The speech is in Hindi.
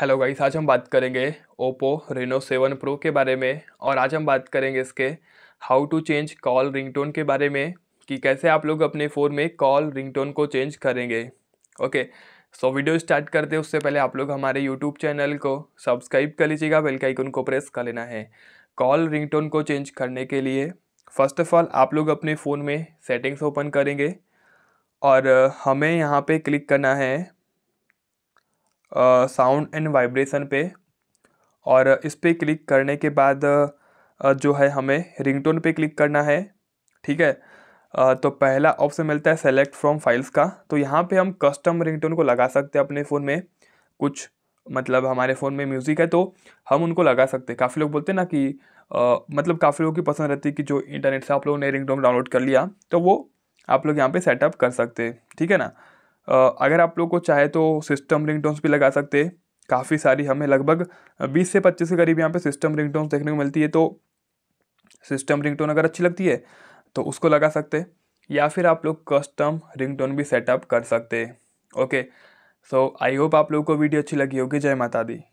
हेलो गाइस आज हम बात करेंगे ओप्पो रेनो सेवन प्रो के बारे में और आज हम बात करेंगे इसके how to change call ringtone के बारे में कि कैसे आप लोग अपने फ़ोन में कॉल रिंगटोन को चेंज करेंगे ओके सो वीडियो स्टार्ट करते उससे पहले आप लोग हमारे यूट्यूब चैनल को सब्सक्राइब कर लीजिएगा बेल का आइकन को प्रेस कर लेना है कॉल रिंगटोन को चेंज करने के लिए फ़र्स्ट ऑफ ऑल आप लोग अपने फ़ोन में सेटिंग्स ओपन करेंगे और uh, हमें यहाँ पे क्लिक करना है साउंड एंड वाइब्रेशन पे और इस पर क्लिक करने के बाद जो है हमें रिंगटोन पे क्लिक करना है ठीक है तो पहला ऑप्शन मिलता है सेलेक्ट फ्रॉम फाइल्स का तो यहाँ पे हम कस्टम रिंगटोन को लगा सकते हैं अपने फ़ोन में कुछ मतलब हमारे फ़ोन में म्यूज़िक है तो हम उनको लगा सकते हैं काफ़ी लोग बोलते हैं ना कि आ, मतलब काफ़ी लोगों की पसंद रहती है कि जो इंटरनेट से आप लोगों ने रिंगटोन डाउनलोड कर लिया तो वो आप लोग यहाँ पे सेटअप कर सकते हैं ठीक है ना अगर आप लोग को चाहे तो सिस्टम रिंगटोन्स भी लगा सकते हैं काफ़ी सारी हमें लगभग 20 से 25 के करीब यहाँ पे सिस्टम रिंगटोन्स देखने को मिलती है तो सिस्टम रिंगटोन अगर अच्छी लगती है तो उसको लगा सकते या फिर आप लोग कस्टम रिंगटोन भी सेटअप कर सकते ओके सो आई होप आप लोगों को वीडियो अच्छी लगी होगी जय माता दी